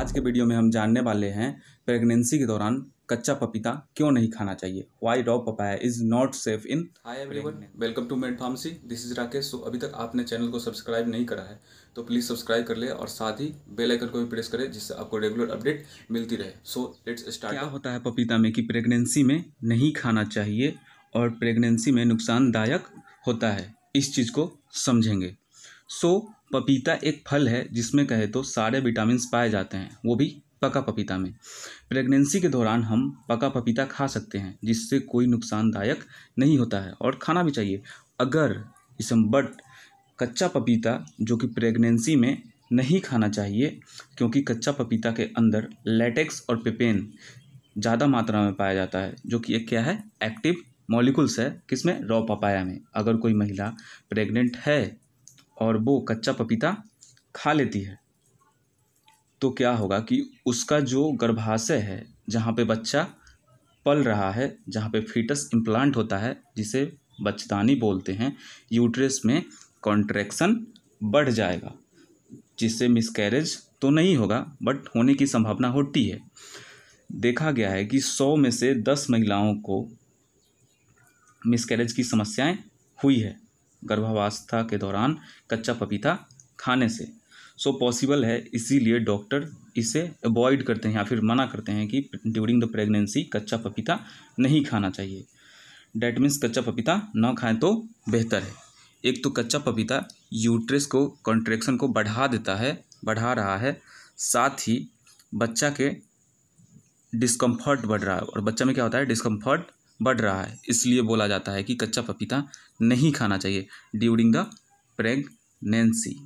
आज के वीडियो में हम जानने वाले हैं प्रेगनेंसी के दौरान कच्चा पपीता क्यों नहीं खाना चाहिए why do papaya is not safe in hi everyone welcome to med pharmacy this is Rakesh so अभी तक आपने चैनल को सब्सक्राइब नहीं करा है तो प्लीज़ सब्सक्राइब कर ले और साथ ही बेल आइकन को भी प्रेस करें जिससे आपको रेगुलर अपडेट मिलती रहे सो लेट्स स्टार्ट क्या होता है पपीता में कि प्रेगनेंसी में नहीं खाना चाहिए और प्रेगनेंसी में नुकसानदायक होता है इस चीज़ को समझेंगे सो so, पपीता एक फल है जिसमें कहे तो सारे विटामिन पाए जाते हैं वो भी पका पपीता में प्रेगनेंसी के दौरान हम पका पपीता खा सकते हैं जिससे कोई नुकसानदायक नहीं होता है और खाना भी चाहिए अगर इसे बट कच्चा पपीता जो कि प्रेगनेंसी में नहीं खाना चाहिए क्योंकि कच्चा पपीता के अंदर लेटेक्स और पेपेन ज़्यादा मात्रा में पाया जाता है जो कि एक क्या है एक्टिव मॉलिकुल्स है किसमें रॉ पपाया में अगर कोई महिला प्रेग्नेंट है और वो कच्चा पपीता खा लेती है तो क्या होगा कि उसका जो गर्भाशय है जहाँ पे बच्चा पल रहा है जहाँ पे फीटस इम्प्लांट होता है जिसे बच्चदानी बोलते हैं यूट्रस में कॉन्ट्रैक्शन बढ़ जाएगा जिससे मिसकैरेज तो नहीं होगा बट होने की संभावना होती है देखा गया है कि सौ में से दस महिलाओं को मिसकैरेज की समस्याएं हुई है गर्भावस्था के दौरान कच्चा पपीता खाने से सो so पॉसिबल है इसीलिए डॉक्टर इसे अवॉइड करते हैं या फिर मना करते हैं कि ड्यूरिंग द प्रेगनेंसी कच्चा पपीता नहीं खाना चाहिए डैट मीन्स कच्चा पपीता ना खाएं तो बेहतर है एक तो कच्चा पपीता यूट्रस को कॉन्ट्रेक्शन को बढ़ा देता है बढ़ा रहा है साथ ही बच्चा के डिस्कम्फर्ट बढ़ रहा है और बच्चा में क्या होता है डिस्कम्फर्ट बढ़ रहा है इसलिए बोला जाता है कि कच्चा पपीता नहीं खाना चाहिए ड्यूरिंग द प्रेगनेंसी